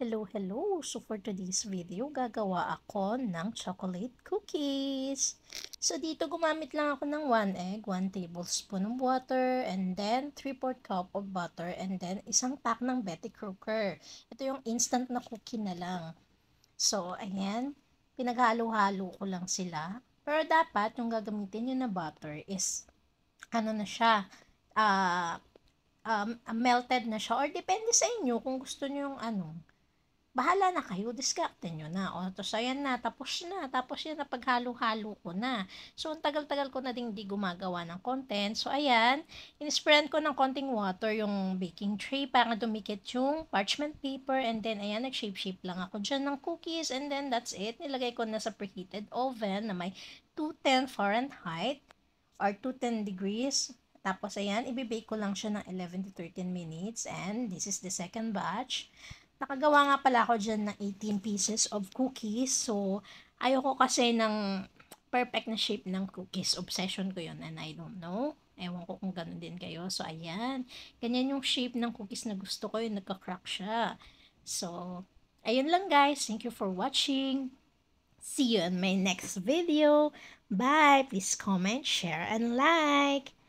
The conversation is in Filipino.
Hello, hello! So for today's video, gagawa ako ng chocolate cookies. So dito gumamit lang ako ng 1 egg, 1 tablespoon ng water, and then 3 4 cup of butter, and then isang pack ng Betty Crocker. Ito yung instant na cookie na lang. So ayan, pinaghalo-halo ko lang sila. Pero dapat yung gagamitin nyo na butter is, ano na siya, Uh, um, melted na siya or depende sa inyo kung gusto niyo yung ano bahala na kayo, diskarte nyo na. O, tapos ayan na, tapos na, tapos yan na, paghalo-halo ko na. So, ang tagal-tagal ko na ding di gumagawa ng content. So, ayan, in inisprayan ko ng konting water yung baking tray para dumikit yung parchment paper. And then, ayan, nag-shape-shape lang ako dyan ng cookies. And then, that's it. Nilagay ko na sa preheated oven na may 210 Fahrenheit or 210 degrees tapos, ayan, ibibake ko lang siya ng 11 to 13 minutes. And this is the second batch. Nakagawa nga pala ako dyan ng 18 pieces of cookies. So, ayoko kasi ng perfect na shape ng cookies. Obsession ko yon and I don't know. Ewan ko kung ganun din kayo. So, ayan. Ganyan yung shape ng cookies na gusto ko. Yung nagka-crack siya. So, ayun lang guys. Thank you for watching. See you in my next video. Bye! Please comment, share, and like!